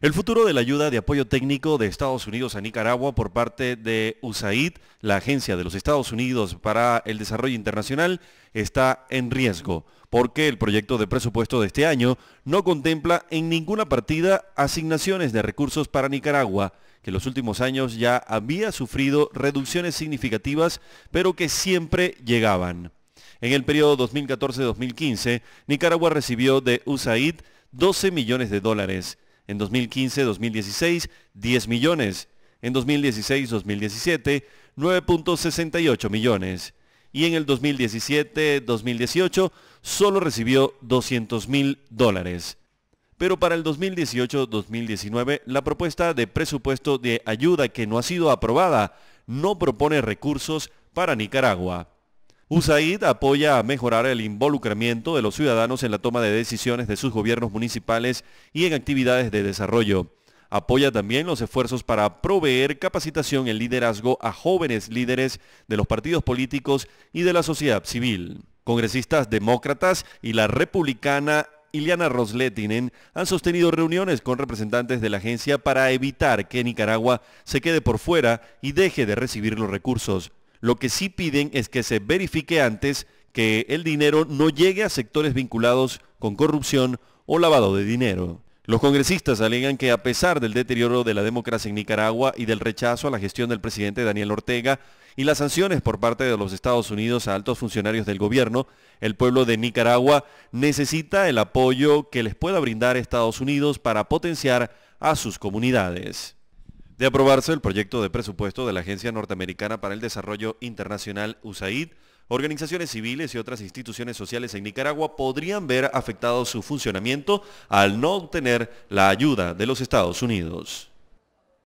El futuro de la ayuda de apoyo técnico de Estados Unidos a Nicaragua por parte de USAID, la Agencia de los Estados Unidos para el Desarrollo Internacional, está en riesgo porque el proyecto de presupuesto de este año no contempla en ninguna partida asignaciones de recursos para Nicaragua, que en los últimos años ya había sufrido reducciones significativas, pero que siempre llegaban. En el periodo 2014-2015, Nicaragua recibió de USAID 12 millones de dólares en 2015-2016 10 millones, en 2016-2017 9.68 millones y en el 2017-2018 solo recibió 200 mil dólares. Pero para el 2018-2019 la propuesta de presupuesto de ayuda que no ha sido aprobada no propone recursos para Nicaragua. USAID apoya a mejorar el involucramiento de los ciudadanos en la toma de decisiones de sus gobiernos municipales y en actividades de desarrollo. Apoya también los esfuerzos para proveer capacitación en liderazgo a jóvenes líderes de los partidos políticos y de la sociedad civil. Congresistas demócratas y la republicana Iliana Rosletinen han sostenido reuniones con representantes de la agencia para evitar que Nicaragua se quede por fuera y deje de recibir los recursos. Lo que sí piden es que se verifique antes que el dinero no llegue a sectores vinculados con corrupción o lavado de dinero. Los congresistas alegan que a pesar del deterioro de la democracia en Nicaragua y del rechazo a la gestión del presidente Daniel Ortega y las sanciones por parte de los Estados Unidos a altos funcionarios del gobierno, el pueblo de Nicaragua necesita el apoyo que les pueda brindar Estados Unidos para potenciar a sus comunidades. De aprobarse el proyecto de presupuesto de la Agencia Norteamericana para el Desarrollo Internacional USAID, organizaciones civiles y otras instituciones sociales en Nicaragua podrían ver afectado su funcionamiento al no obtener la ayuda de los Estados Unidos.